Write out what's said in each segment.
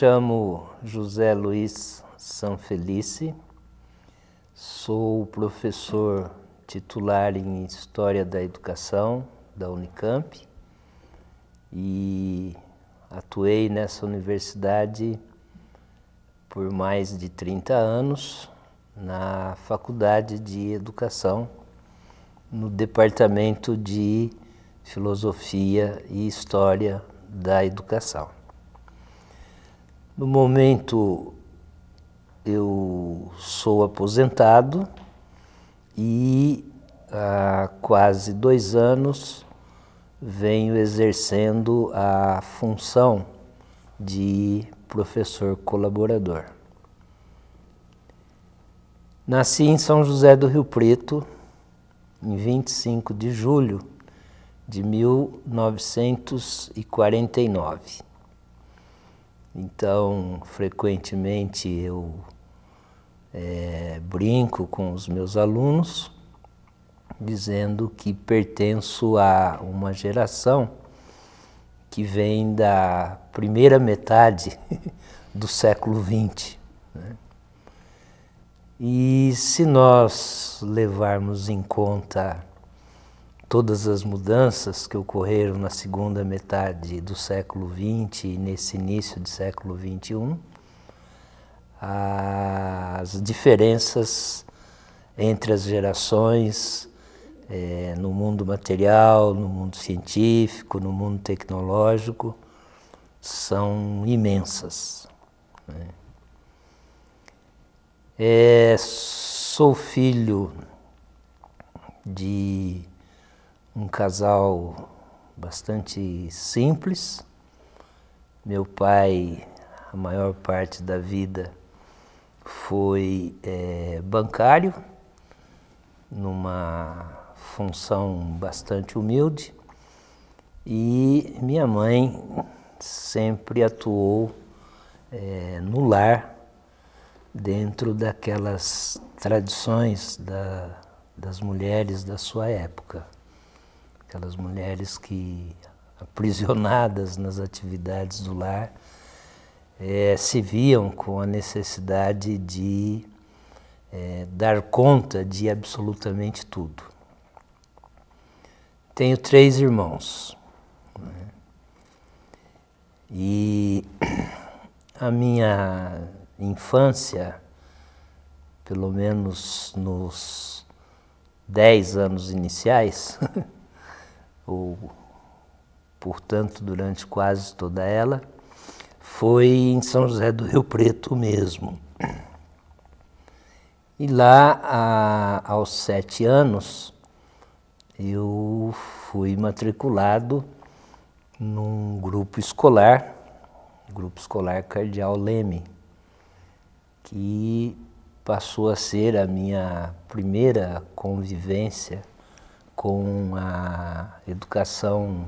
chamo José Luiz Sanfelice, sou professor titular em História da Educação da Unicamp e atuei nessa universidade por mais de 30 anos na Faculdade de Educação, no Departamento de Filosofia e História da Educação. No momento eu sou aposentado e há quase dois anos venho exercendo a função de professor colaborador. Nasci em São José do Rio Preto em 25 de julho de 1949. Então, frequentemente eu é, brinco com os meus alunos, dizendo que pertenço a uma geração que vem da primeira metade do século XX. Né? E se nós levarmos em conta todas as mudanças que ocorreram na segunda metade do século XX e nesse início do século XXI, as diferenças entre as gerações é, no mundo material, no mundo científico, no mundo tecnológico são imensas. Né? É, sou filho de um casal bastante simples. Meu pai, a maior parte da vida, foi é, bancário, numa função bastante humilde, e minha mãe sempre atuou é, no lar, dentro daquelas tradições da, das mulheres da sua época aquelas mulheres que aprisionadas nas atividades do lar é, se viam com a necessidade de é, dar conta de absolutamente tudo. Tenho três irmãos né? e a minha infância, pelo menos nos dez anos iniciais ou portanto durante quase toda ela, foi em São José do Rio Preto mesmo. E lá, a, aos sete anos, eu fui matriculado num grupo escolar, grupo escolar Cardeal Leme, que passou a ser a minha primeira convivência com a educação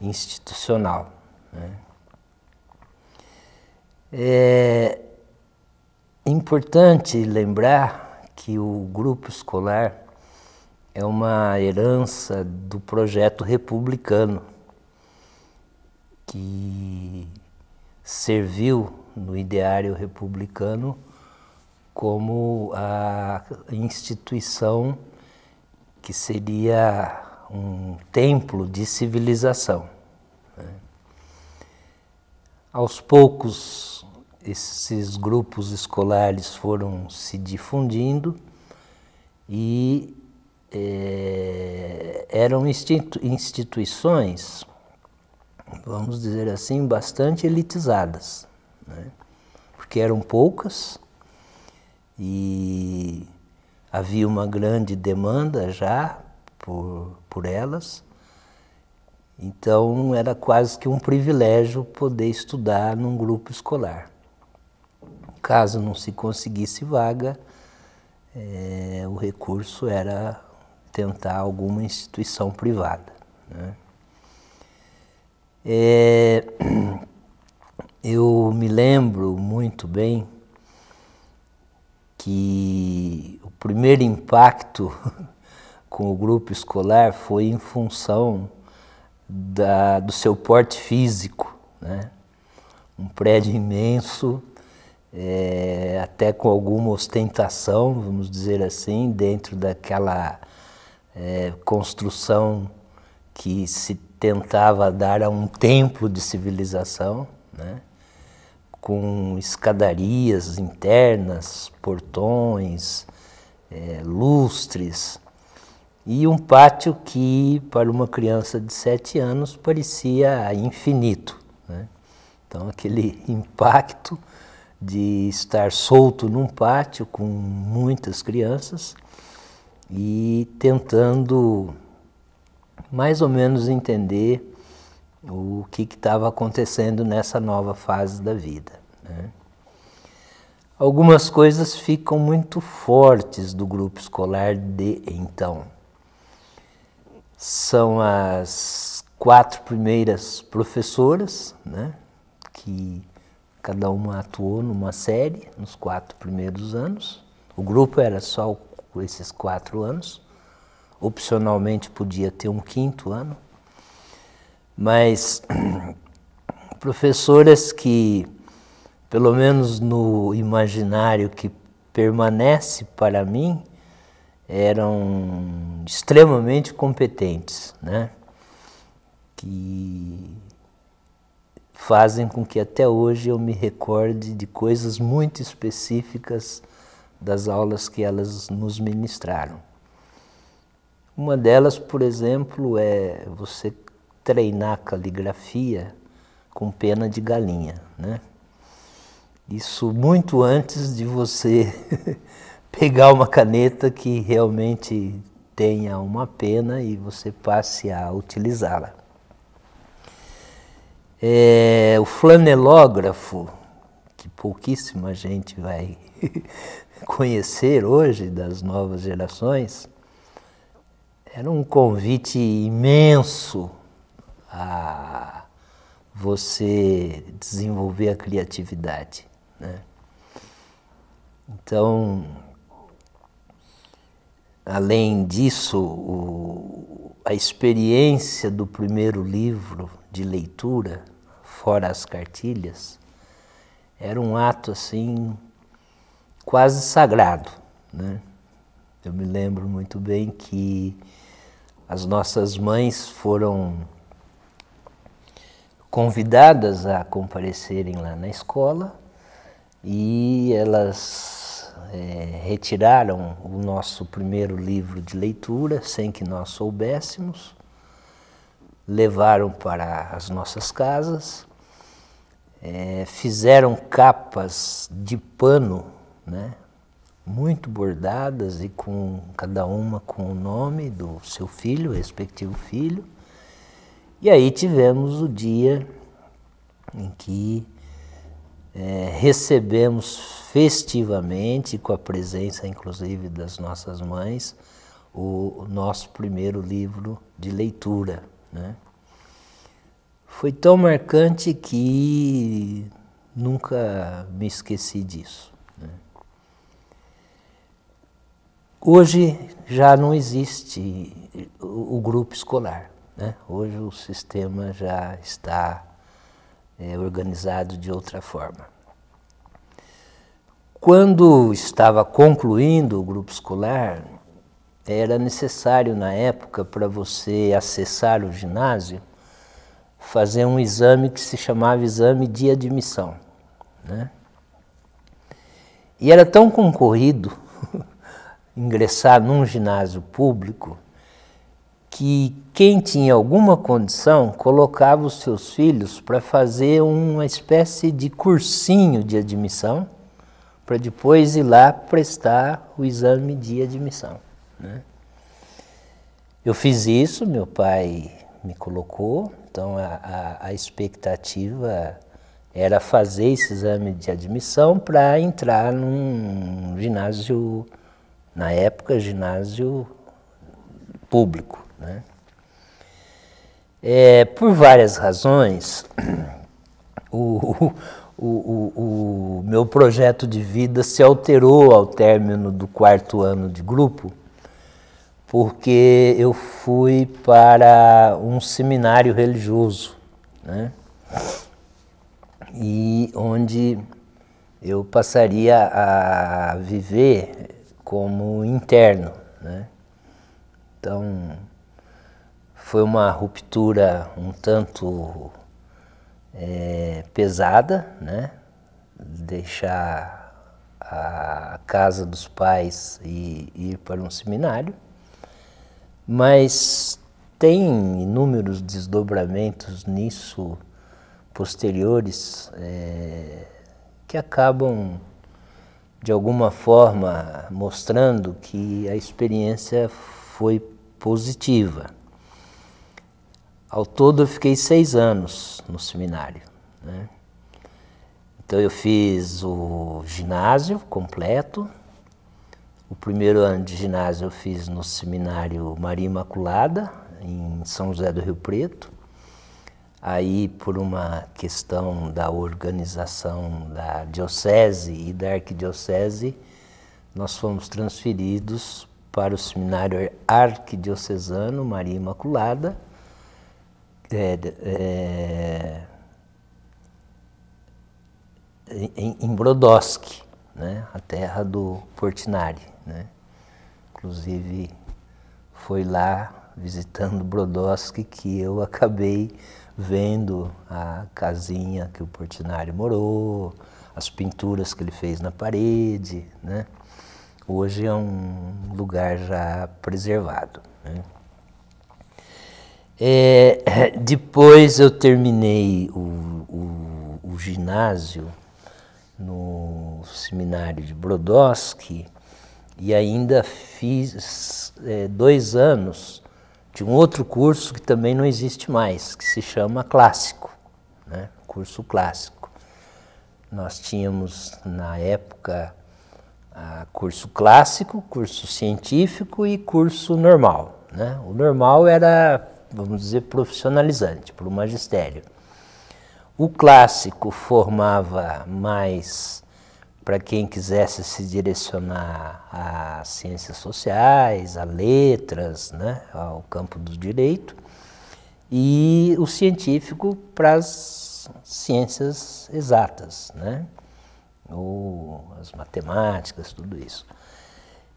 institucional. Né? É importante lembrar que o grupo escolar é uma herança do projeto republicano que serviu no ideário republicano como a instituição que seria um templo de civilização. Né? Aos poucos, esses grupos escolares foram se difundindo e é, eram institu instituições, vamos dizer assim, bastante elitizadas, né? porque eram poucas e havia uma grande demanda já por, por elas. Então era quase que um privilégio poder estudar num grupo escolar. Caso não se conseguisse vaga, é, o recurso era tentar alguma instituição privada. Né? É, eu me lembro muito bem que o primeiro impacto com o grupo escolar foi em função da, do seu porte físico, né? Um prédio imenso, é, até com alguma ostentação, vamos dizer assim, dentro daquela é, construção que se tentava dar a um templo de civilização, né? com escadarias internas, portões, é, lustres e um pátio que para uma criança de sete anos parecia infinito. Né? Então aquele impacto de estar solto num pátio com muitas crianças e tentando mais ou menos entender o que estava acontecendo nessa nova fase da vida. Né? Algumas coisas ficam muito fortes do grupo escolar de então. São as quatro primeiras professoras, né, que cada uma atuou numa série nos quatro primeiros anos. O grupo era só esses quatro anos. Opcionalmente podia ter um quinto ano, mas professoras que, pelo menos no imaginário que permanece para mim, eram extremamente competentes, né? que fazem com que até hoje eu me recorde de coisas muito específicas das aulas que elas nos ministraram. Uma delas, por exemplo, é você treinar caligrafia com pena de galinha, né? Isso muito antes de você pegar uma caneta que realmente tenha uma pena e você passe a utilizá-la. É, o flanelógrafo, que pouquíssima gente vai conhecer hoje das novas gerações, era um convite imenso a você desenvolver a criatividade, né? Então, além disso, o, a experiência do primeiro livro de leitura, fora as cartilhas, era um ato assim quase sagrado, né? Eu me lembro muito bem que as nossas mães foram convidadas a comparecerem lá na escola e elas é, retiraram o nosso primeiro livro de leitura sem que nós soubéssemos, levaram para as nossas casas, é, fizeram capas de pano, né, muito bordadas e com cada uma com o nome do seu filho, respectivo filho e aí tivemos o dia em que é, recebemos festivamente, com a presença inclusive das nossas mães, o nosso primeiro livro de leitura. Né? Foi tão marcante que nunca me esqueci disso. Né? Hoje já não existe o grupo escolar. Né? Hoje o sistema já está é, organizado de outra forma. Quando estava concluindo o grupo escolar, era necessário na época para você acessar o ginásio fazer um exame que se chamava exame de admissão, né? E era tão concorrido ingressar num ginásio público que quem tinha alguma condição colocava os seus filhos para fazer uma espécie de cursinho de admissão, para depois ir lá prestar o exame de admissão. Né? Eu fiz isso, meu pai me colocou, então a, a, a expectativa era fazer esse exame de admissão para entrar num ginásio, na época, ginásio público. Né? É, por várias razões, o, o, o, o, meu projeto de vida se alterou ao término do quarto ano de grupo, porque eu fui para um seminário religioso, né? e onde eu passaria a viver como interno. Né? Então, foi uma ruptura um tanto é, pesada, né? Deixar a casa dos pais e, ir para um seminário, mas tem inúmeros desdobramentos nisso posteriores é, que acabam de alguma forma mostrando que a experiência foi positiva. Ao todo eu fiquei seis anos no seminário. Né? Então eu fiz o ginásio completo. O primeiro ano de ginásio eu fiz no seminário Maria Imaculada, em São José do Rio Preto. Aí, por uma questão da organização da diocese e da arquidiocese, nós fomos transferidos para o seminário arquidiocesano Maria Imaculada é, é, é, em, em Brodowski, né, a terra do Portinari. Né? Inclusive, foi lá visitando Brodowski que eu acabei vendo a casinha que o Portinari morou, as pinturas que ele fez na parede. Né? Hoje é um lugar já preservado. Né? É, depois eu terminei o, o, o, ginásio no seminário de Brodowski e ainda fiz é, dois anos de um outro curso que também não existe mais, que se chama Clássico, né? curso clássico. Nós tínhamos na época curso clássico, curso científico e curso normal. Né? O normal era vamos dizer, profissionalizante, para o magistério. O clássico formava mais para quem quisesse se direcionar a ciências sociais, a letras, né, ao campo do direito, e o científico para as ciências exatas, né, ou as matemáticas, tudo isso.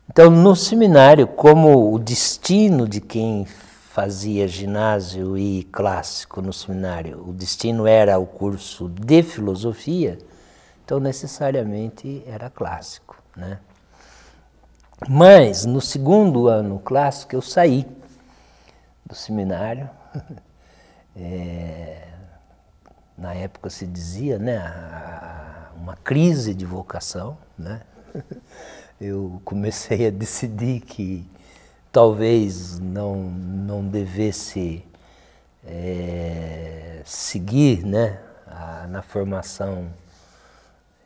Então, no seminário, como o destino de quem fazia ginásio e clássico no seminário, o destino era o curso de filosofia, então necessariamente era clássico, né? Mas no segundo ano clássico eu saí do seminário. é, na época se dizia, né, uma crise de vocação, né? Eu comecei a decidir que talvez não, não devesse é, seguir né, a, na formação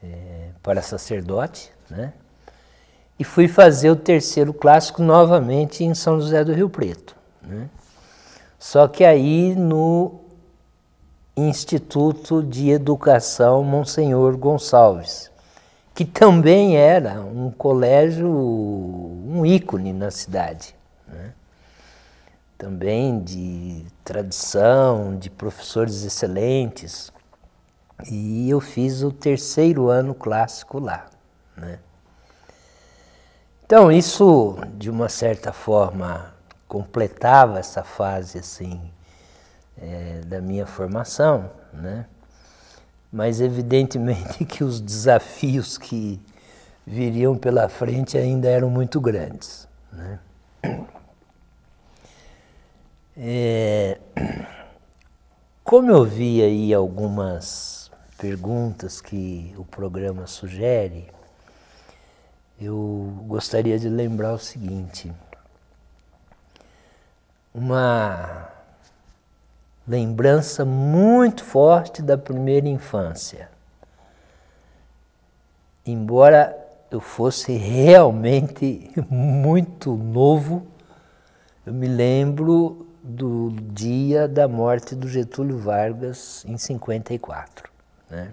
é, para sacerdote, né? E fui fazer o terceiro clássico novamente em São José do Rio Preto, né? Só que aí no Instituto de Educação Monsenhor Gonçalves, que também era um colégio, um ícone na cidade né? também de tradição, de professores excelentes. E eu fiz o terceiro ano clássico lá. Né? Então, isso, de uma certa forma, completava essa fase assim, é, da minha formação. Né? Mas, evidentemente, que os desafios que viriam pela frente ainda eram muito grandes. Né? É, como eu vi aí algumas perguntas que o programa sugere, eu gostaria de lembrar o seguinte. Uma lembrança muito forte da primeira infância. Embora eu fosse realmente muito novo, eu me lembro do dia da morte do Getúlio Vargas em 54, né?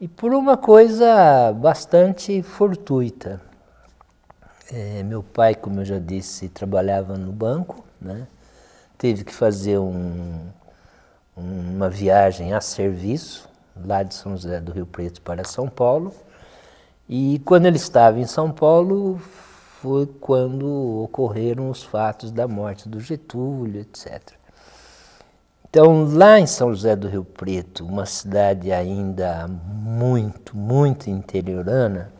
E por uma coisa bastante fortuita. É, meu pai, como eu já disse, trabalhava no banco, né? teve que fazer um, uma viagem a serviço, lá de São José do Rio Preto para São Paulo. E quando ele estava em São Paulo, foi quando ocorreram os fatos da morte do Getúlio, etc. Então, lá em São José do Rio Preto, uma cidade ainda muito, muito interiorana,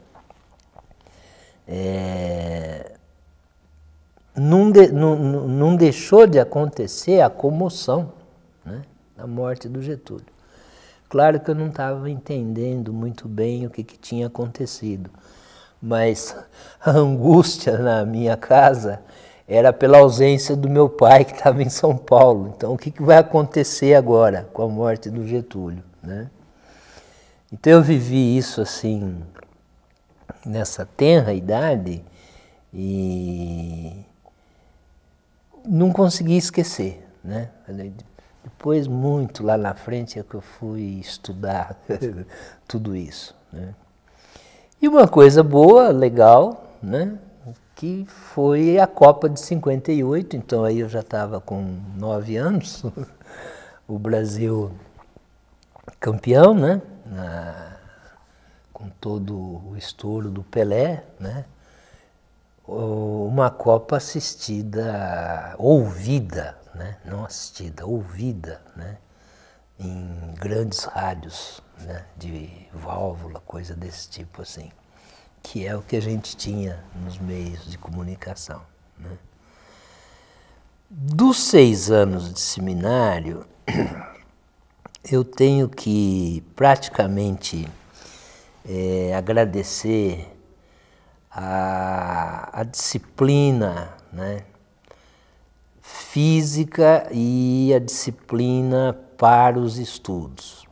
é, não, de, não, não, deixou de acontecer a comoção né, da morte do Getúlio. Claro que eu não estava entendendo muito bem o que, que tinha acontecido mas a angústia na minha casa era pela ausência do meu pai que estava em São Paulo. Então, o que, que vai acontecer agora com a morte do Getúlio? Né? Então, eu vivi isso assim, nessa tenra idade, e não consegui esquecer. Né? Depois, muito lá na frente, é que eu fui estudar tudo isso. Né? E uma coisa boa, legal, né? que foi a Copa de 58, então aí eu já estava com nove anos, o Brasil campeão, né? Na, com todo o estouro do Pelé, né? Uma Copa assistida, ouvida, né? Não assistida, ouvida, né? Em grandes rádios, né, de válvula, coisa desse tipo assim, que é o que a gente tinha nos meios de comunicação. Né. Dos seis anos de seminário, eu tenho que praticamente é, agradecer a, a disciplina né, física e a disciplina para os estudos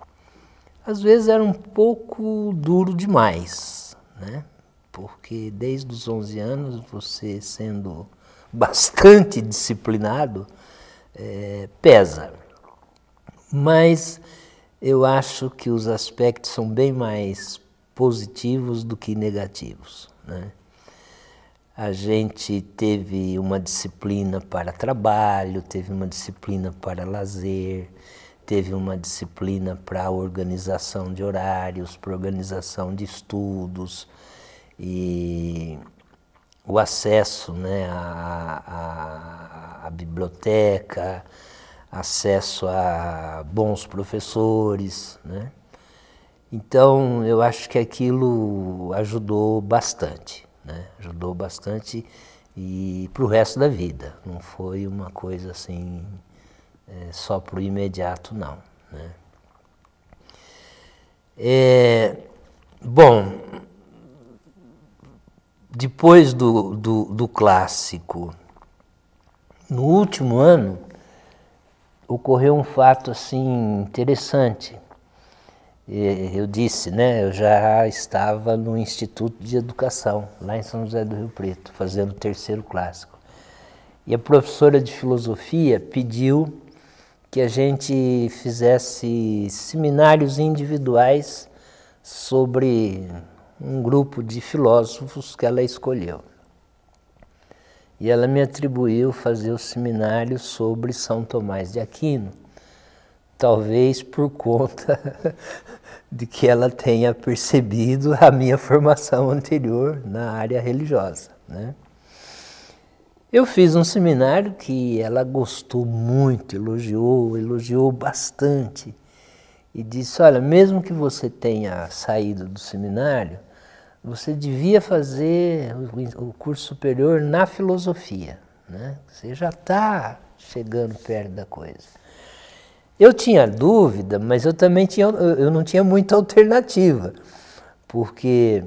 às vezes era um pouco duro demais, né? porque desde os 11 anos você sendo bastante disciplinado é, pesa. Mas eu acho que os aspectos são bem mais positivos do que negativos. Né? A gente teve uma disciplina para trabalho, teve uma disciplina para lazer, teve uma disciplina para organização de horários, para organização de estudos e o acesso né, à, à, à biblioteca, acesso a bons professores. Né? Então, eu acho que aquilo ajudou bastante, né? ajudou bastante e para o resto da vida. Não foi uma coisa assim é, só para o imediato, não. Né? É, bom, depois do, do, do clássico, no último ano, ocorreu um fato assim interessante. É, eu disse, né, eu já estava no Instituto de Educação, lá em São José do Rio Preto, fazendo o terceiro clássico. E a professora de filosofia pediu que a gente fizesse seminários individuais sobre um grupo de filósofos que ela escolheu. E ela me atribuiu fazer o seminário sobre São Tomás de Aquino, talvez por conta de que ela tenha percebido a minha formação anterior na área religiosa, né? Eu fiz um seminário que ela gostou muito, elogiou, elogiou bastante. E disse: Olha, mesmo que você tenha saído do seminário, você devia fazer o curso superior na filosofia. Né? Você já está chegando perto da coisa. Eu tinha dúvida, mas eu também tinha, eu não tinha muita alternativa, porque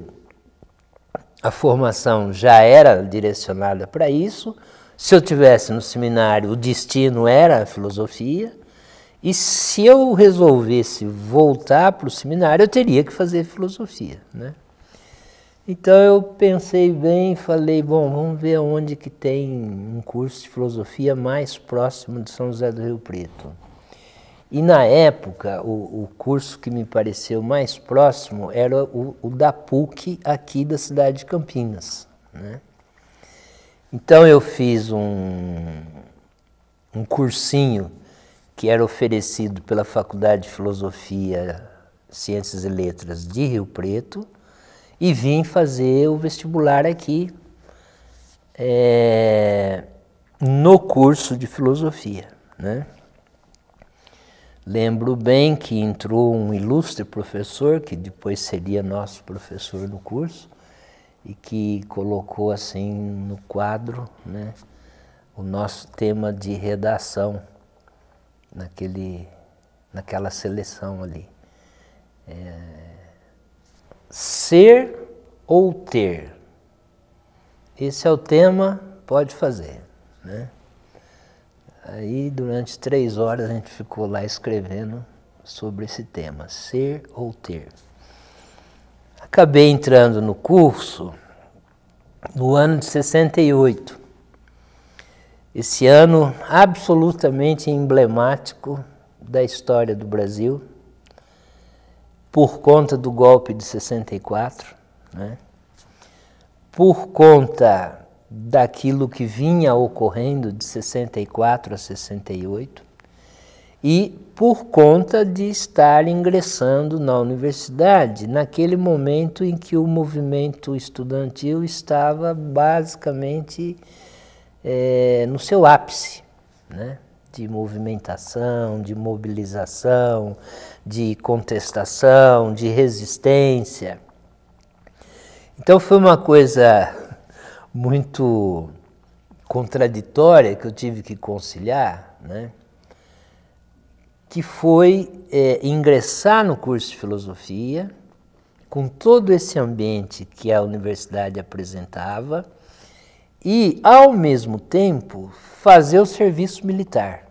a formação já era direcionada para isso. Se eu tivesse no seminário, o destino era a filosofia. E se eu resolvesse voltar para o seminário, eu teria que fazer filosofia, né? Então eu pensei bem, falei, bom, vamos ver onde que tem um curso de filosofia mais próximo de São José do Rio Preto. E na época, o, o curso que me pareceu mais próximo era o, o da PUC aqui da cidade de Campinas. Né? Então eu fiz um, um cursinho que era oferecido pela Faculdade de Filosofia, Ciências e Letras de Rio Preto e vim fazer o vestibular aqui é, no curso de filosofia, né? Lembro bem que entrou um ilustre professor, que depois seria nosso professor no curso, e que colocou assim no quadro né, o nosso tema de redação naquele, naquela seleção ali. É, ser ou ter? Esse é o tema, pode fazer. Né? Aí durante três horas a gente ficou lá escrevendo sobre esse tema, ser ou ter. Acabei entrando no curso no ano de 68. Esse ano absolutamente emblemático da história do Brasil, por conta do golpe de 64, né? por conta daquilo que vinha ocorrendo de 64 a 68 e por conta de estar ingressando na universidade, naquele momento em que o movimento estudantil estava basicamente é, no seu ápice, né? de movimentação, de mobilização, de contestação, de resistência. Então foi uma coisa muito contraditória que eu tive que conciliar, né? que foi é, ingressar no curso de filosofia com todo esse ambiente que a universidade apresentava e, ao mesmo tempo, fazer o serviço militar,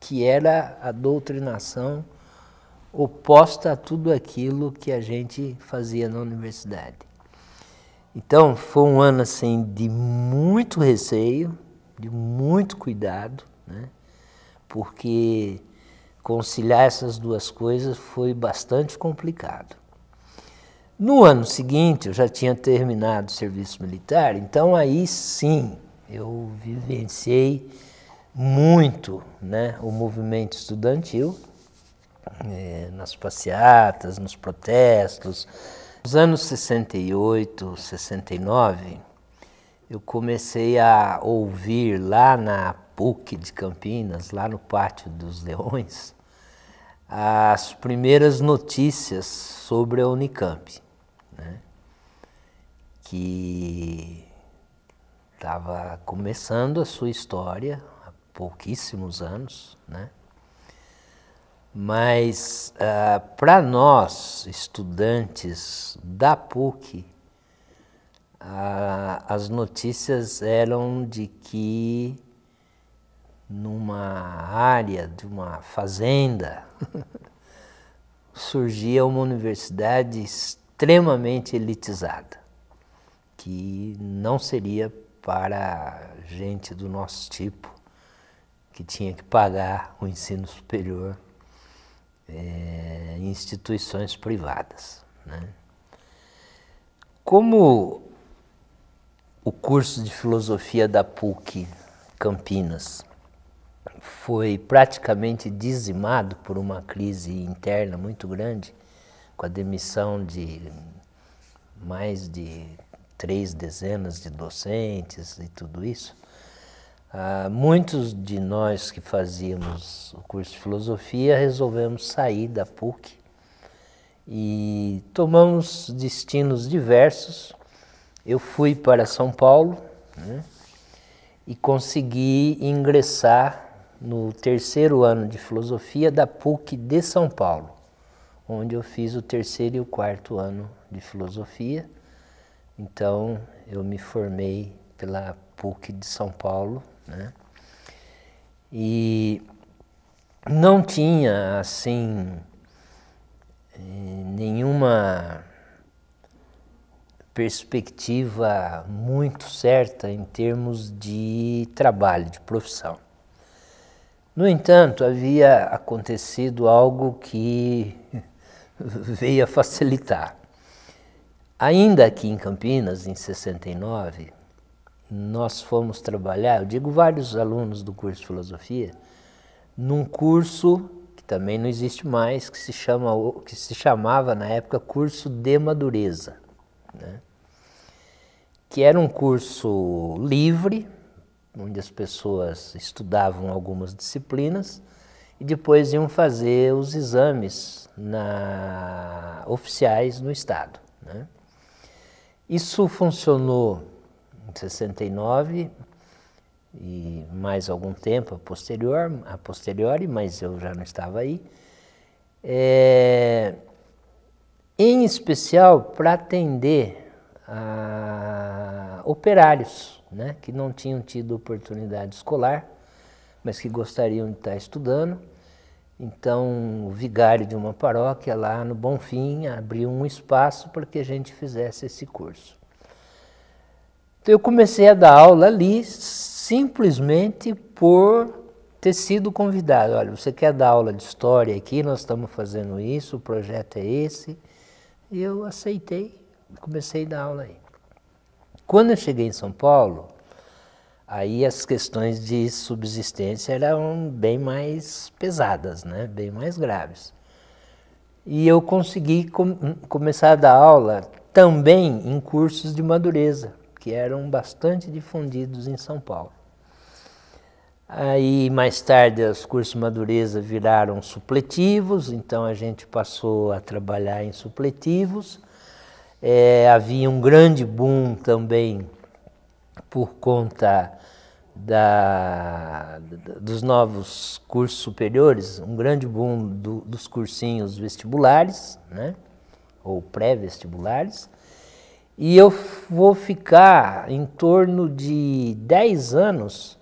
que era a doutrinação oposta a tudo aquilo que a gente fazia na universidade. Então, foi um ano assim de muito receio, de muito cuidado, né? Porque conciliar essas duas coisas foi bastante complicado. No ano seguinte, eu já tinha terminado o serviço militar, então aí sim eu vivenciei muito né, o movimento estudantil, eh, nas passeatas, nos protestos, nos anos 68, 69, eu comecei a ouvir lá na PUC de Campinas, lá no Pátio dos Leões, as primeiras notícias sobre a Unicamp, né? que estava começando a sua história há pouquíssimos anos, né? Mas uh, ah, para nós, estudantes da PUC, uh, ah, as notícias eram de que numa área de uma fazenda surgia uma universidade extremamente elitizada, que não seria para gente do nosso tipo, que tinha que pagar o ensino superior é, instituições privadas. Né? Como o curso de filosofia da PUC Campinas foi praticamente dizimado por uma crise interna muito grande, com a demissão de mais de três dezenas de docentes e tudo isso, ah, muitos de nós que fazíamos o curso de filosofia resolvemos sair da PUC e tomamos destinos diversos. Eu fui para São Paulo né, e consegui ingressar no terceiro ano de filosofia da PUC de São Paulo, onde eu fiz o terceiro e o quarto ano de filosofia. Então eu me formei pela PUC de São Paulo né? E não tinha assim eh, nenhuma perspectiva muito certa em termos de trabalho, de profissão. No entanto, havia acontecido algo que veio a facilitar. Ainda aqui em Campinas, em 69, nós fomos trabalhar, eu digo vários alunos do curso de filosofia, num curso que também não existe mais, que se, chama, que se chamava na época curso de madureza, né? que era um curso livre, onde as pessoas estudavam algumas disciplinas e depois iam fazer os exames na, oficiais no Estado. Né? Isso funcionou 69 e mais algum tempo a posterior, a posteriori, mas eu já não estava aí. É, em especial para atender a operários, né, que não tinham tido oportunidade escolar, mas que gostariam de estar estudando. Então, o vigário de uma paróquia lá no Bonfim abriu um espaço para que a gente fizesse esse curso. Então eu comecei a dar aula ali simplesmente por ter sido convidado. Olha, você quer dar aula de história aqui? Nós estamos fazendo isso, o projeto é esse. E eu aceitei, comecei a dar aula aí. Quando eu cheguei em São Paulo, aí as questões de subsistência eram bem mais pesadas, né? bem mais graves. E eu consegui com hum, começar a dar aula também em cursos de madureza que eram bastante difundidos em São Paulo. Aí mais tarde os cursos Madureza viraram supletivos, então a gente passou a trabalhar em supletivos. É, havia um grande boom também por conta da, dos novos cursos superiores, um grande boom do, dos cursinhos vestibulares, né? ou pré-vestibulares. E eu vou ficar em torno de 10 anos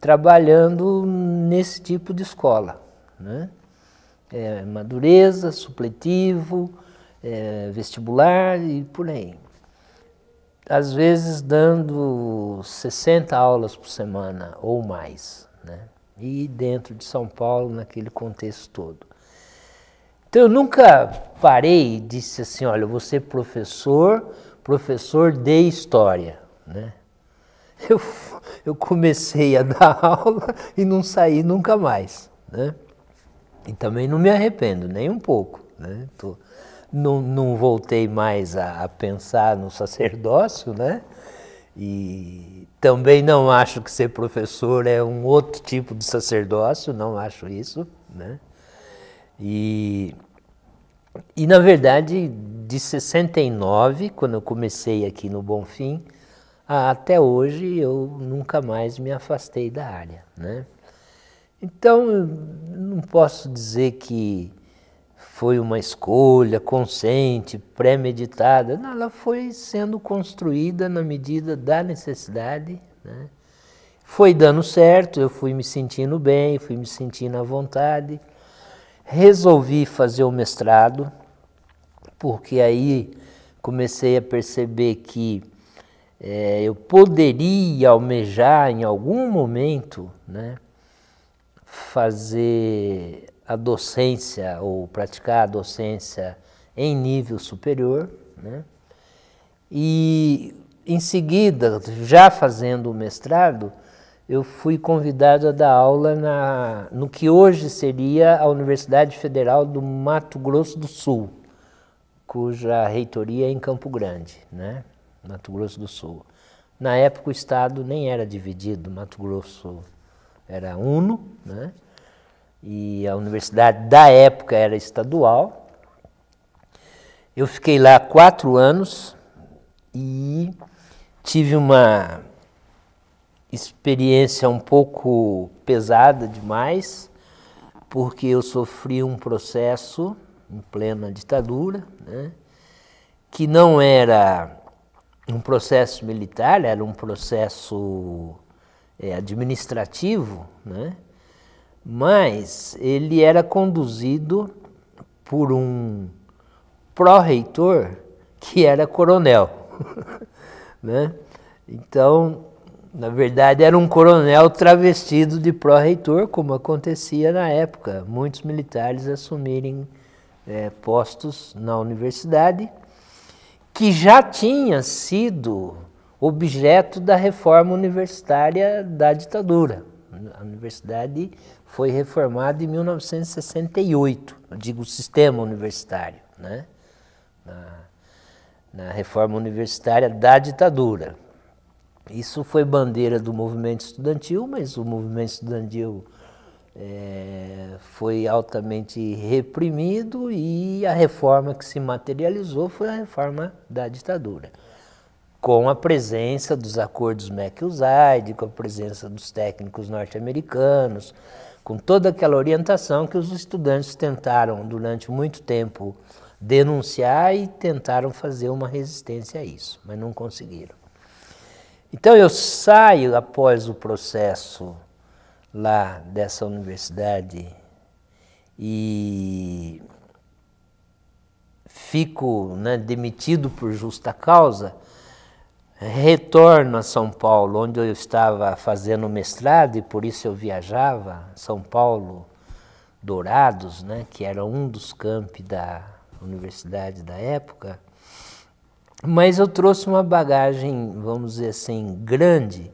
trabalhando nesse tipo de escola. Né? É, madureza, supletivo, é, vestibular e por aí. Às vezes dando 60 aulas por semana ou mais, né? e dentro de São Paulo, naquele contexto todo. Então eu nunca parei e disse assim, olha, eu vou ser professor professor de história, né? Eu, eu comecei a dar aula e não saí nunca mais, né? E também não me arrependo, nem um pouco, né? Tô, não, não voltei mais a, a pensar no sacerdócio, né? E também não acho que ser professor é um outro tipo de sacerdócio, não acho isso, né? E e na verdade, de 69, quando eu comecei aqui no Bonfim, até hoje eu nunca mais me afastei da área, né? Então, não posso dizer que foi uma escolha consciente, premeditada. Não, ela foi sendo construída na medida da necessidade. Né? Foi dando certo, eu fui me sentindo bem, fui me sentindo à vontade. Resolvi fazer o mestrado, porque aí comecei a perceber que é, eu poderia almejar em algum momento né, fazer a docência ou praticar a docência em nível superior. Né? E em seguida, já fazendo o mestrado, eu fui convidado a dar aula na, no que hoje seria a Universidade Federal do Mato Grosso do Sul, cuja reitoria é em Campo Grande, né? Mato Grosso do Sul. Na época o estado nem era dividido, Mato Grosso era uno, né? E a universidade da época era estadual. Eu fiquei lá quatro anos e tive uma experiência um pouco pesada demais, porque eu sofri um processo em plena ditadura, né, que não era um processo militar, era um processo é, administrativo, né, mas ele era conduzido por um pró-reitor que era coronel. né? Então, na verdade, era um coronel travestido de pró-reitor, como acontecia na época. Muitos militares assumirem é, postos na universidade, que já tinha sido objeto da reforma universitária da ditadura. A universidade foi reformada em 1968, digo o sistema universitário, né? na, na reforma universitária da ditadura. Isso foi bandeira do movimento estudantil, mas o movimento estudantil é, foi altamente reprimido e a reforma que se materializou foi a reforma da ditadura, com a presença dos acordos Mac-Usaid, com a presença dos técnicos norte-americanos, com toda aquela orientação que os estudantes tentaram durante muito tempo denunciar e tentaram fazer uma resistência a isso, mas não conseguiram. Então eu saio após o processo lá dessa universidade e fico né, demitido por justa causa, retorno a São Paulo, onde eu estava fazendo mestrado e por isso eu viajava, São Paulo, Dourados, né, que era um dos campi da universidade da época, mas eu trouxe uma bagagem, vamos dizer assim, grande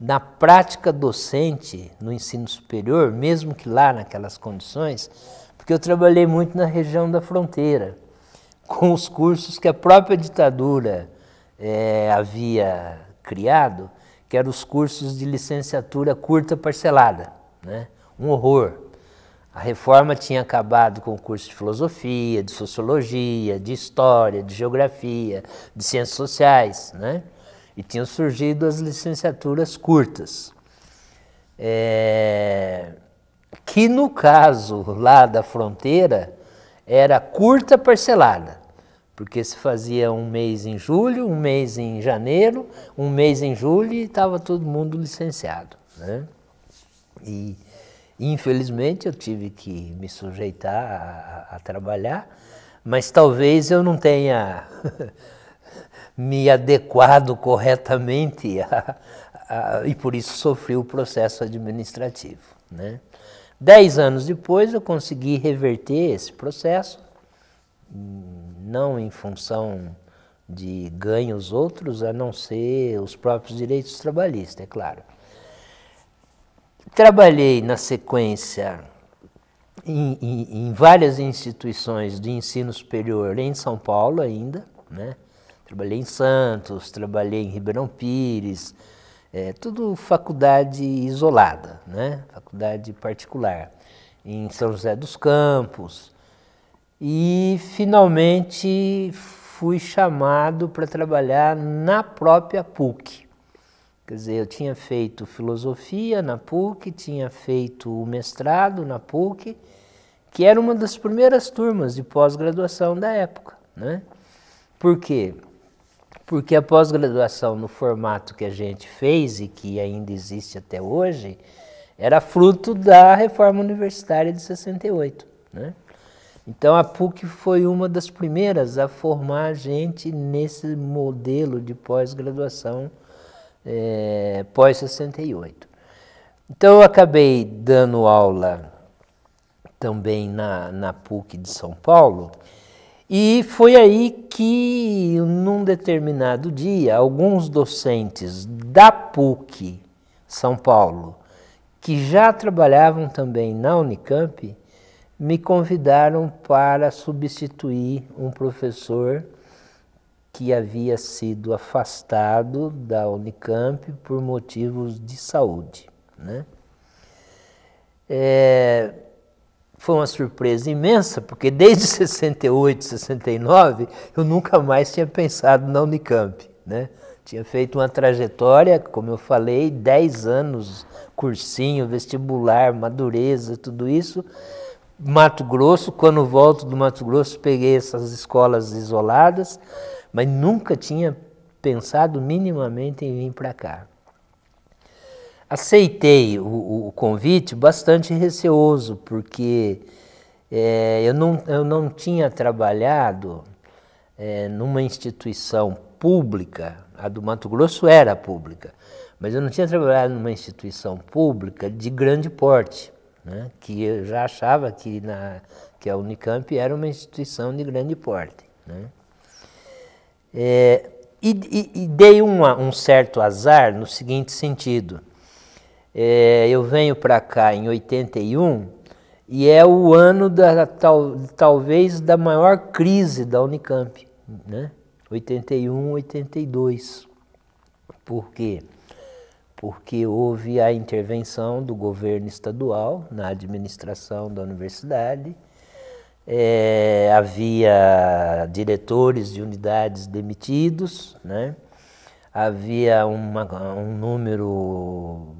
na prática docente no ensino superior, mesmo que lá naquelas condições, porque eu trabalhei muito na região da fronteira, com os cursos que a própria ditadura é, havia criado, que eram os cursos de licenciatura curta parcelada, né? um horror. A reforma tinha acabado com o curso de filosofia, de sociologia, de história, de geografia, de ciências sociais, né? E tinham surgido as licenciaturas curtas. É... Que no caso lá da fronteira era curta parcelada, porque se fazia um mês em julho, um mês em janeiro, um mês em julho e estava todo mundo licenciado, né? E Infelizmente, eu tive que me sujeitar a, a, trabalhar, mas talvez eu não tenha me adequado corretamente a, e por isso sofri o processo administrativo. Né? Dez anos depois, eu consegui reverter esse processo, não em função de ganhos outros, a não ser os próprios direitos trabalhistas, é claro. Trabalhei na sequência em, em, em, várias instituições de ensino superior em São Paulo ainda, né? Trabalhei em Santos, trabalhei em Ribeirão Pires, é, tudo faculdade isolada, né? Faculdade particular, em São José dos Campos. E finalmente fui chamado para trabalhar na própria PUC, Quer dizer, eu tinha feito filosofia na PUC, tinha feito o mestrado na PUC, que era uma das primeiras turmas de pós-graduação da época. Né? Por quê? Porque a pós-graduação no formato que a gente fez e que ainda existe até hoje, era fruto da reforma universitária de 68. Né? Então a PUC foi uma das primeiras a formar a gente nesse modelo de pós-graduação é, eh, pós-68. Então eu acabei dando aula também na, na PUC de São Paulo, e foi aí que, num determinado dia, alguns docentes da PUC São Paulo, que já trabalhavam também na Unicamp, me convidaram para substituir um professor que havia sido afastado da Unicamp por motivos de saúde. Né? É, foi uma surpresa imensa, porque desde 68, 69, eu nunca mais tinha pensado na Unicamp. Né? Tinha feito uma trajetória, como eu falei, 10 anos, cursinho, vestibular, madureza, tudo isso. Mato Grosso, quando volto do Mato Grosso, peguei essas escolas isoladas mas nunca tinha pensado minimamente em vir para cá. Aceitei o, o, convite bastante receoso, porque é, eu, não, eu não tinha trabalhado é, numa instituição pública, a do Mato Grosso era pública, mas eu não tinha trabalhado numa instituição pública de grande porte, né, que eu já achava que, na, que a Unicamp era uma instituição de grande porte. Né. É, e, e, e, dei uma, um certo azar no seguinte sentido. É, eu venho para cá em 81 e é o ano da tal, talvez da maior crise da Unicamp, né? 81, 82. Por quê? Porque houve a intervenção do governo estadual na administração da universidade é, havia diretores de unidades demitidos, né? havia uma, um número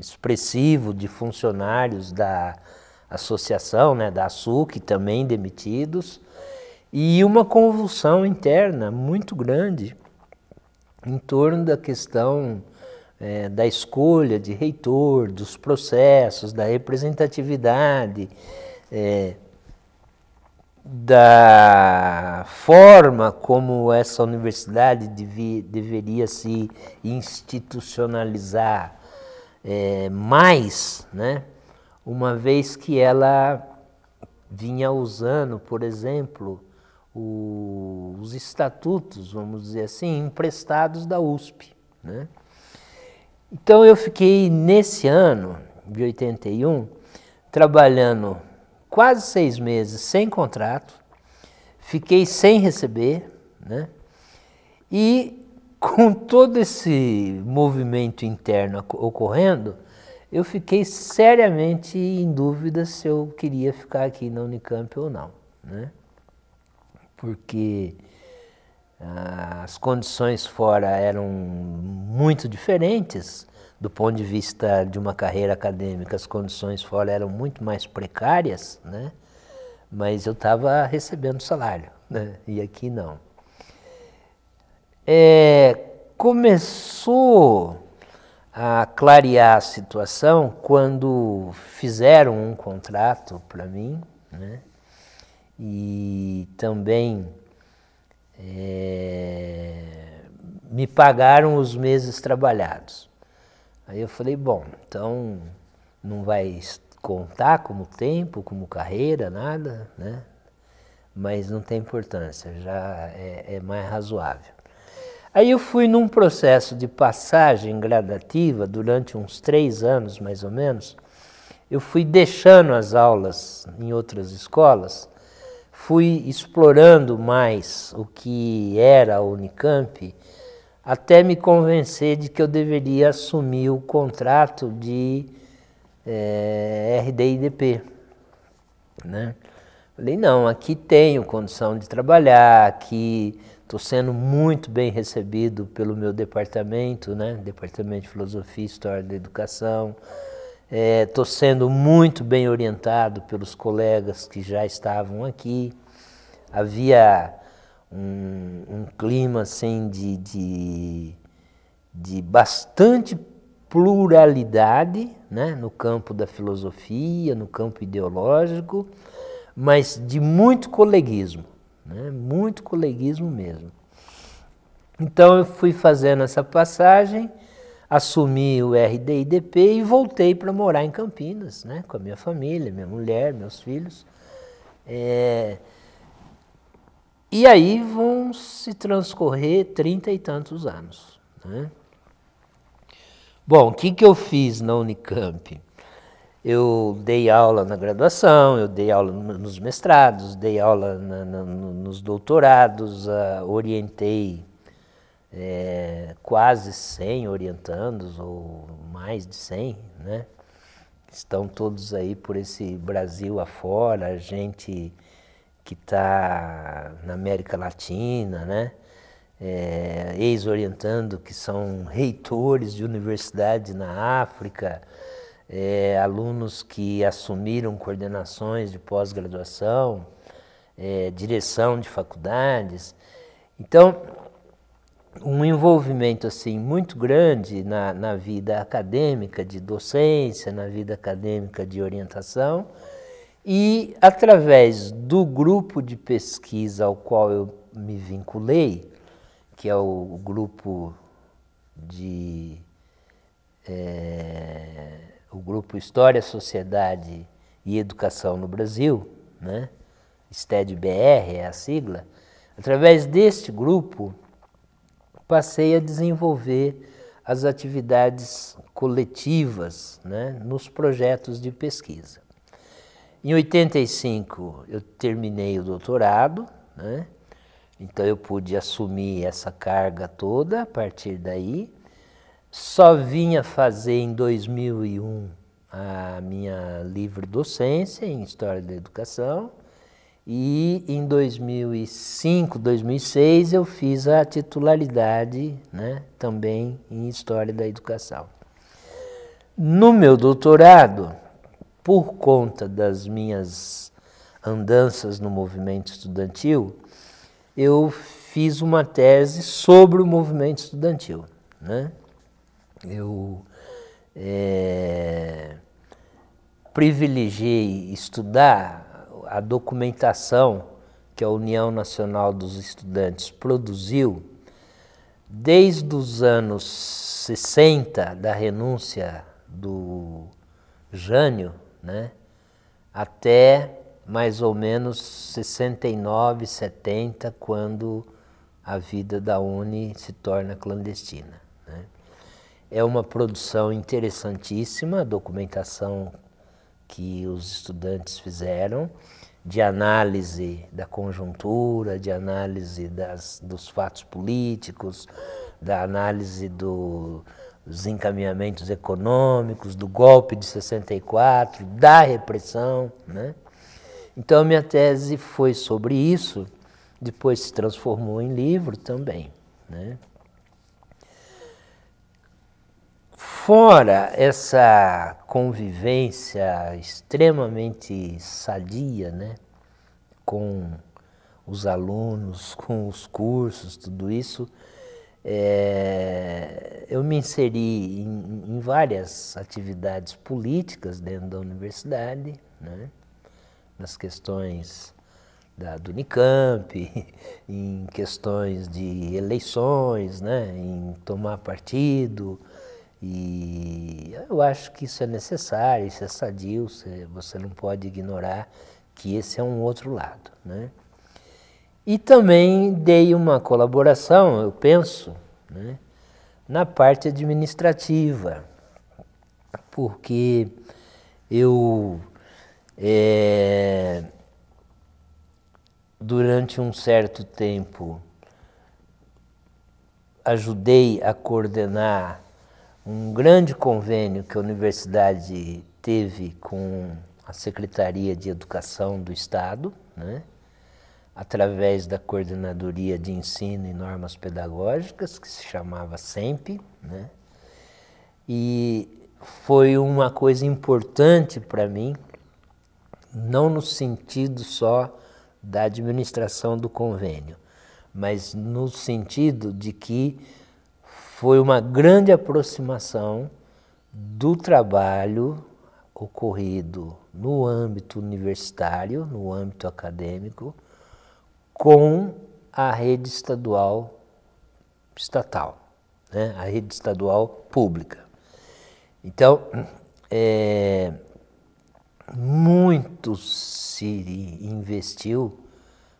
expressivo de funcionários da associação, né, da ASUC, também demitidos, e uma convulsão interna muito grande em torno da questão é, da escolha de reitor, dos processos, da representatividade. É, da forma como essa universidade deveria se institucionalizar é, mais, né? uma vez que ela vinha usando, por exemplo, o, os estatutos, vamos dizer assim, emprestados da USP. Né? Então eu fiquei nesse ano de 81 trabalhando quase seis meses sem contrato, fiquei sem receber, né? E com todo esse movimento interno ocorrendo, eu fiquei seriamente em dúvida se eu queria ficar aqui na Unicamp ou não, né? Porque ah, as condições fora eram muito diferentes do ponto de vista de uma carreira acadêmica, as condições fora eram muito mais precárias, né? mas eu estava recebendo salário, né? e aqui não. É, começou a clarear a situação quando fizeram um contrato para mim, né? e também é, me pagaram os meses trabalhados. Aí eu falei, bom, então não vai contar como tempo, como carreira, nada, né? Mas não tem importância, já é, é mais razoável. Aí eu fui num processo de passagem gradativa durante uns três anos, mais ou menos. Eu fui deixando as aulas em outras escolas, fui explorando mais o que era a Unicamp até me convencer de que eu deveria assumir o contrato de é, eh, RDIDP. Né? Falei, não, aqui tenho condição de trabalhar, aqui estou sendo muito bem recebido pelo meu departamento, né? Departamento de Filosofia e História da Educação. Estou eh, é, sendo muito bem orientado pelos colegas que já estavam aqui. Havia um, um clima assim, de, de, de bastante pluralidade né, no campo da filosofia, no campo ideológico, mas de muito coleguismo, né, muito coleguismo mesmo. Então eu fui fazendo essa passagem, assumi o RDIDP e voltei para morar em Campinas, né, com a minha família, minha mulher, meus filhos. É, e aí vão se transcorrer trinta e tantos anos. Né? Bom, o que, que eu fiz na Unicamp? Eu dei aula na graduação, eu dei aula nos mestrados, dei aula na, na, nos doutorados, uh, orientei é, quase 100 orientandos, ou mais de 100, né? Estão todos aí por esse Brasil afora, a gente que está na América Latina, né? É, ex-orientando que são reitores de universidade na África, é, alunos que assumiram coordenações de pós-graduação, é, direção de faculdades. Então, um envolvimento assim muito grande na, na vida acadêmica de docência, na vida acadêmica de orientação e através do grupo de pesquisa ao qual eu me vinculei, que é o grupo de é, o grupo História, Sociedade e Educação no Brasil, né? STED-BR é a sigla, através deste grupo passei a desenvolver as atividades coletivas né, nos projetos de pesquisa. Em 85 eu terminei o doutorado, né? então eu pude assumir essa carga toda a partir daí. Só vinha fazer em 2001 a minha livre docência em História da Educação e em 2005, 2006 eu fiz a titularidade né, também em História da Educação. No meu doutorado, por conta das minhas andanças no movimento estudantil, eu fiz uma tese sobre o movimento estudantil. Né? Eu é, privilegiei estudar a documentação que a União Nacional dos Estudantes produziu desde os anos 60 da renúncia do Jânio né? até mais ou menos 69, 70, quando a vida da Uni se torna clandestina. Né? É uma produção interessantíssima, a documentação que os estudantes fizeram, de análise da conjuntura, de análise das, dos fatos políticos, da análise do, dos encaminhamentos econômicos, do golpe de 64, da repressão. Né? Então, minha tese foi sobre isso, depois se transformou em livro também. Né? Fora essa convivência extremamente sadia né? com os alunos, com os cursos, tudo isso é, eu me inseri em, em, várias atividades políticas dentro da universidade, né? nas questões da, do Unicamp, em questões de eleições, né? em tomar partido. E eu acho que isso é necessário, isso é sadio, você não pode ignorar que esse é um outro lado. Né? E também dei uma colaboração, eu penso, né, na parte administrativa, porque eu, é, durante um certo tempo, ajudei a coordenar um grande convênio que a universidade teve com a Secretaria de Educação do Estado, né? através da Coordenadoria de Ensino e Normas Pedagógicas, que se chamava SEMP, né? e foi uma coisa importante para mim, não no sentido só da administração do convênio, mas no sentido de que foi uma grande aproximação do trabalho ocorrido no âmbito universitário, no âmbito acadêmico, com a rede estadual estatal, né? a rede estadual pública. Então, é, muito se investiu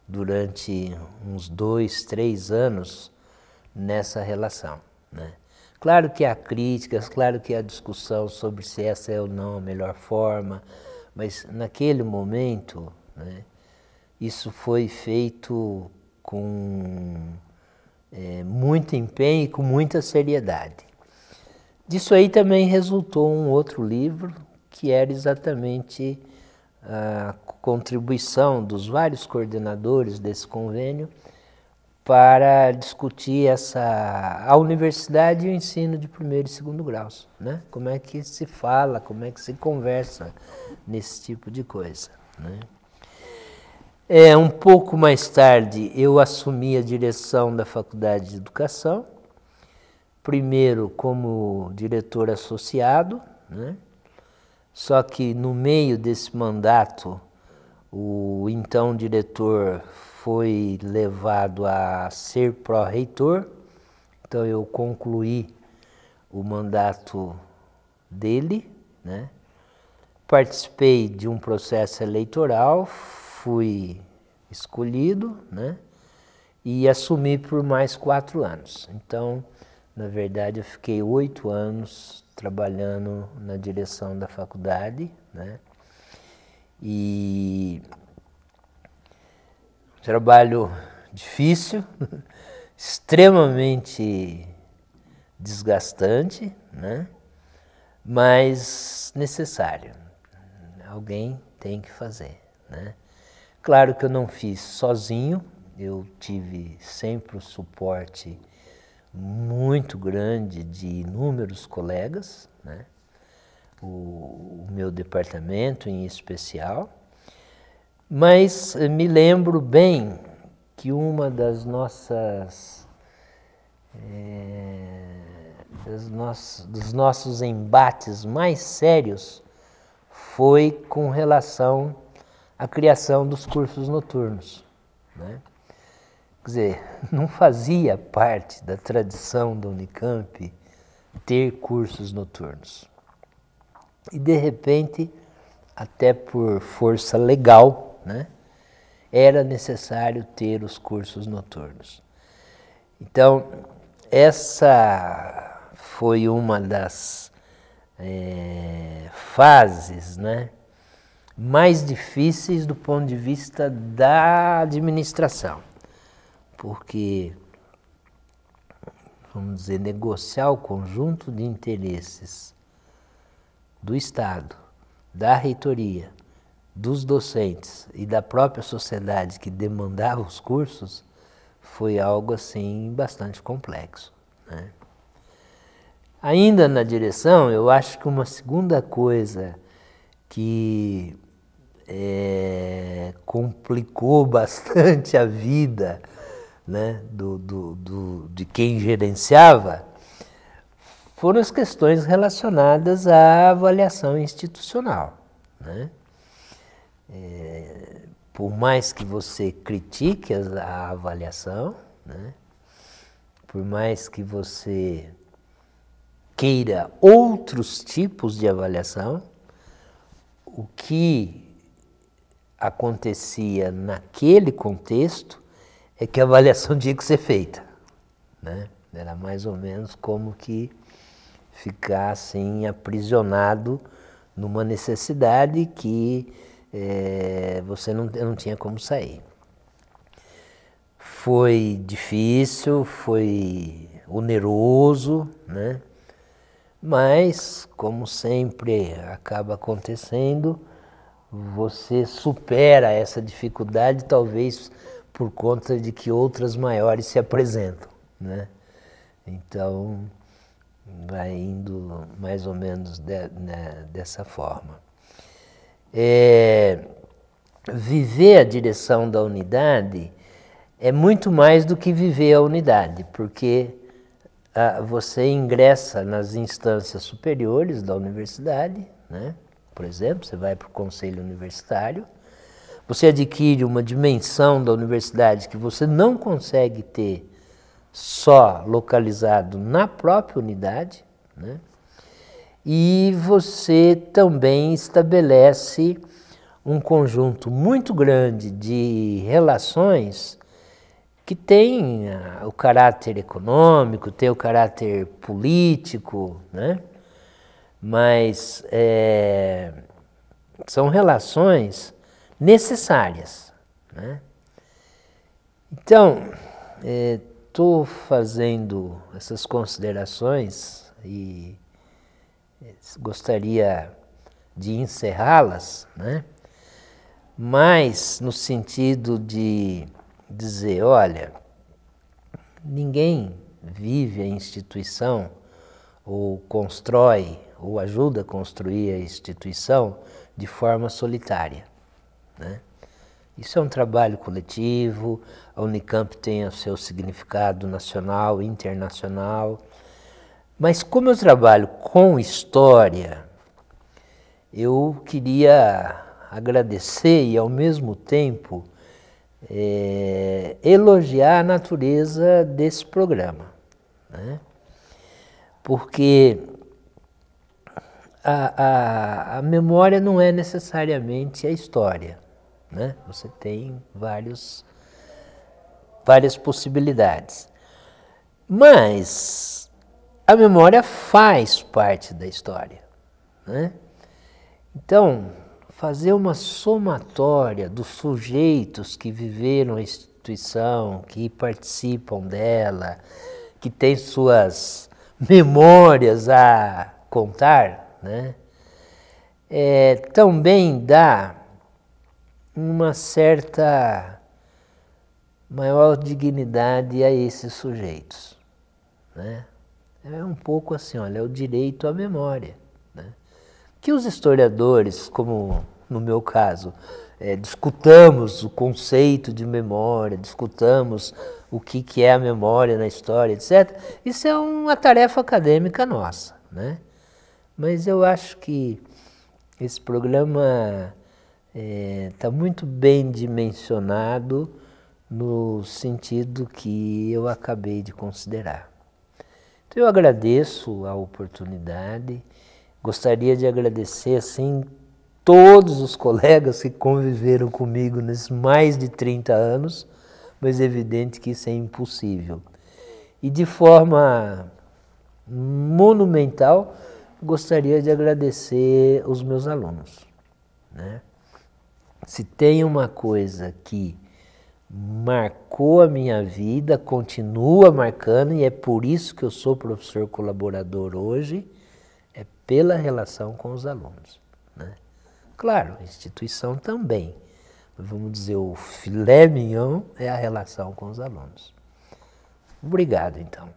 durante uns dois, três anos nessa relação. Né? Claro que há críticas, claro que há discussão sobre se essa é ou não a melhor forma, mas naquele momento, né, isso foi feito com é, muito empenho e com muita seriedade. Disso aí também resultou um outro livro, que era exatamente a contribuição dos vários coordenadores desse convênio para discutir essa a universidade e o ensino de primeiro e segundo graus, né? Como é que se fala, como é que se conversa nesse tipo de coisa, né? É, um pouco mais tarde eu assumi a direção da Faculdade de Educação, primeiro como diretor associado, né? só que no meio desse mandato o então diretor foi levado a ser pró-reitor, então eu concluí o mandato dele, né? participei de um processo eleitoral, fui escolhido, né? E assumi por mais quatro anos. Então, na verdade, eu fiquei oito anos trabalhando na direção da faculdade, né? E trabalho difícil, extremamente desgastante, né? mas necessário. Alguém tem que fazer. Né? Claro que eu não fiz sozinho, eu tive sempre o suporte muito grande de inúmeros colegas, né? o, o meu departamento em especial, mas me lembro bem que uma das nossas é, eh, dos, nossos, dos nossos embates mais sérios foi com relação a criação dos cursos noturnos. Né? Quer dizer, não fazia parte da tradição da Unicamp ter cursos noturnos. E de repente, até por força legal, né, era necessário ter os cursos noturnos. Então, essa foi uma das é, fases, né? mais difíceis do ponto de vista da administração, porque, vamos dizer, negociar o conjunto de interesses do Estado, da reitoria, dos docentes e da própria sociedade que demandava os cursos foi algo assim bastante complexo. Né? Ainda na direção, eu acho que uma segunda coisa que é, complicou bastante a vida né, do, do, do, de quem gerenciava foram as questões relacionadas à avaliação institucional. Né? É, por mais que você critique a avaliação, né? por mais que você queira outros tipos de avaliação, o que acontecia naquele contexto é que a avaliação tinha que ser feita. Né? Era mais ou menos como que ficar assim aprisionado numa necessidade que é, você não, não tinha como sair. Foi difícil, foi oneroso, né? mas, como sempre acaba acontecendo, você supera essa dificuldade, talvez por conta de que outras maiores se apresentam, né? Então, vai indo mais ou menos de, né, dessa forma. É, viver a direção da unidade é muito mais do que viver a unidade, porque a, ah, você ingressa nas instâncias superiores da universidade, né? por exemplo, você vai para o conselho universitário, você adquire uma dimensão da universidade que você não consegue ter só localizado na própria unidade, né? e você também estabelece um conjunto muito grande de relações que tem ah, o caráter econômico, tem o caráter político, né? mas é, são relações necessárias. Né? Então, estou é, fazendo essas considerações e é, gostaria de encerrá-las, né? mas no sentido de dizer, olha, ninguém vive a instituição ou constrói ou ajuda a construir a instituição de forma solitária. Né? Isso é um trabalho coletivo, a Unicamp tem o seu significado nacional, internacional, mas como eu trabalho com história, eu queria agradecer e ao mesmo tempo é, elogiar a natureza desse programa. Né? Porque a, a, a memória não é necessariamente a história. Né? Você tem vários, várias possibilidades. Mas a memória faz parte da história. Né? Então, fazer uma somatória dos sujeitos que viveram a instituição, que participam dela, que têm suas memórias a contar, né? É, também dá uma certa maior dignidade a esses sujeitos. Né? É um pouco assim, olha, é o direito à memória. Né? Que os historiadores, como no meu caso, é, discutamos o conceito de memória, discutamos o que, que é a memória na história, etc. Isso é uma tarefa acadêmica nossa, né? Mas eu acho que esse programa está é, muito bem dimensionado no sentido que eu acabei de considerar. Então eu agradeço a oportunidade, gostaria de agradecer assim todos os colegas que conviveram comigo nesses mais de 30 anos, mas é evidente que isso é impossível. E de forma monumental, gostaria de agradecer os meus alunos. Né? Se tem uma coisa que marcou a minha vida, continua marcando, e é por isso que eu sou professor colaborador hoje, é pela relação com os alunos. Né? Claro, a instituição também. Vamos dizer, o filé mignon é a relação com os alunos. Obrigado, então.